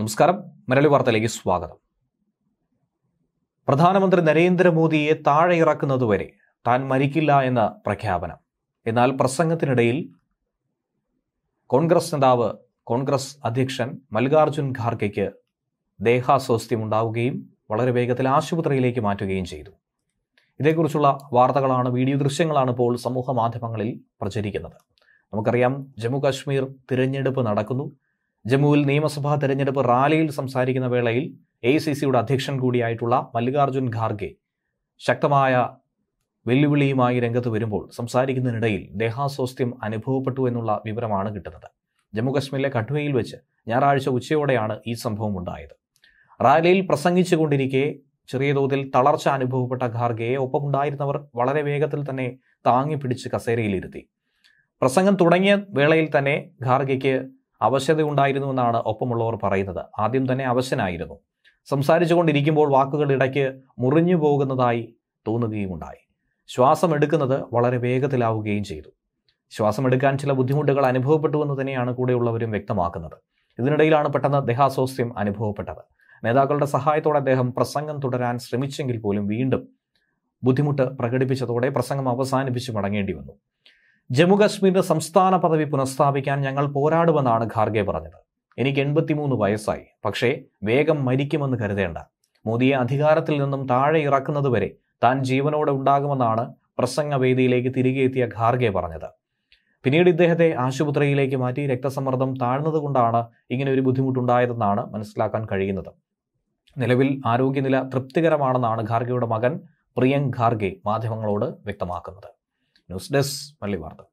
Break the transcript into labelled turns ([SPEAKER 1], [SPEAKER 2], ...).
[SPEAKER 1] നമസ്കാരം മലയാളി വാർത്തയിലേക്ക് സ്വാഗതം പ്രധാനമന്ത്രി നരേന്ദ്രമോദിയെ താഴെ ഇറക്കുന്നതുവരെ താൻ മരിക്കില്ല എന്ന പ്രഖ്യാപനം എന്നാൽ പ്രസംഗത്തിനിടയിൽ കോൺഗ്രസ് നേതാവ് കോൺഗ്രസ് അധ്യക്ഷൻ മല്ലികാർജുൻ ദേഹാസ്വാസ്ഥ്യം ദേഹാസ്വാസ്ഥ്യമുണ്ടാവുകയും വളരെ വേഗത്തിൽ ആശുപത്രിയിലേക്ക് മാറ്റുകയും ചെയ്തു ഇതേക്കുറിച്ചുള്ള വാർത്തകളാണ് വീഡിയോ ദൃശ്യങ്ങളാണ് ഇപ്പോൾ സമൂഹ മാധ്യമങ്ങളിൽ പ്രചരിക്കുന്നത് നമുക്കറിയാം ജമ്മു കാശ്മീർ തിരഞ്ഞെടുപ്പ് നടക്കുന്നു ജമ്മുവിൽ നിയമസഭാ തെരഞ്ഞെടുപ്പ് റാലിയിൽ സംസാരിക്കുന്ന വേളയിൽ എ സി സിയുടെ അധ്യക്ഷൻ കൂടിയായിട്ടുള്ള മല്ലികാർജ്ജുൻ ഖാർഗെ ശക്തമായ വെല്ലുവിളിയുമായി രംഗത്ത് വരുമ്പോൾ സംസാരിക്കുന്നതിനിടയിൽ ദേഹാസ്വാസ്ഥ്യം അനുഭവപ്പെട്ടു എന്നുള്ള വിവരമാണ് കിട്ടുന്നത് ജമ്മുകശ്മീരിലെ കഠുവയിൽ വെച്ച് ഞായറാഴ്ച ഉച്ചയോടെയാണ് ഈ സംഭവം ഉണ്ടായത് റാലിയിൽ പ്രസംഗിച്ചുകൊണ്ടിരിക്കെ ചെറിയ തോതിൽ തളർച്ച അനുഭവപ്പെട്ട ഖാർഗെയെ ഒപ്പമുണ്ടായിരുന്നവർ വളരെ വേഗത്തിൽ തന്നെ താങ്ങി പിടിച്ച് കസേരയിലിരുത്തി പ്രസംഗം തുടങ്ങിയ വേളയിൽ തന്നെ ഖാർഗയ്ക്ക് അവശതയുണ്ടായിരുന്നുവെന്നാണ് ഒപ്പമുള്ളവർ പറയുന്നത് ആദ്യം തന്നെ അവശനായിരുന്നു സംസാരിച്ചുകൊണ്ടിരിക്കുമ്പോൾ വാക്കുകൾ ഇടയ്ക്ക് മുറിഞ്ഞു പോകുന്നതായി തോന്നുകയുമുണ്ടായി ശ്വാസം എടുക്കുന്നത് വളരെ വേഗത്തിലാവുകയും ചെയ്തു ശ്വാസം എടുക്കാൻ ചില ബുദ്ധിമുട്ടുകൾ അനുഭവപ്പെട്ടു എന്ന് തന്നെയാണ് കൂടെയുള്ളവരും വ്യക്തമാക്കുന്നത് ഇതിനിടയിലാണ് പെട്ടെന്ന് ദേഹാസ്വാസ്ഥ്യം അനുഭവപ്പെട്ടത് നേതാക്കളുടെ സഹായത്തോടെ അദ്ദേഹം പ്രസംഗം തുടരാൻ ശ്രമിച്ചെങ്കിൽ പോലും വീണ്ടും ബുദ്ധിമുട്ട് പ്രകടിപ്പിച്ചതോടെ പ്രസംഗം അവസാനിപ്പിച്ച് മടങ്ങേണ്ടി വന്നു ജമ്മുകശ്മീരിന്റെ സംസ്ഥാന പദവി പുനഃസ്ഥാപിക്കാൻ ഞങ്ങൾ പോരാടുമെന്നാണ് ഖാർഗെ പറഞ്ഞത് എനിക്ക് എൺപത്തിമൂന്ന് വയസ്സായി പക്ഷേ വേഗം മരിക്കുമെന്ന് കരുതേണ്ട മോദിയെ അധികാരത്തിൽ നിന്നും താഴെ ഇറക്കുന്നതുവരെ താൻ ജീവനോടെ ഉണ്ടാകുമെന്നാണ് പ്രസംഗവേദിയിലേക്ക് തിരികെ എത്തിയ ഖാർഗെ പറഞ്ഞത് പിന്നീട് ഇദ്ദേഹത്തെ ആശുപത്രിയിലേക്ക് മാറ്റി രക്തസമ്മർദ്ദം താഴ്ന്നതുകൊണ്ടാണ് ഇങ്ങനെ ഒരു ബുദ്ധിമുട്ടുണ്ടായതെന്നാണ് മനസ്സിലാക്കാൻ കഴിയുന്നത് നിലവിൽ ആരോഗ്യനില തൃപ്തികരമാണെന്നാണ് ഖാർഗെയുടെ മകൻ പ്രിയങ്ക് ഖാർഗെ മാധ്യമങ്ങളോട് വ്യക്തമാക്കുന്നത് ന്യൂസ് ഡെസ്ക് മല്ലി വാർത്ത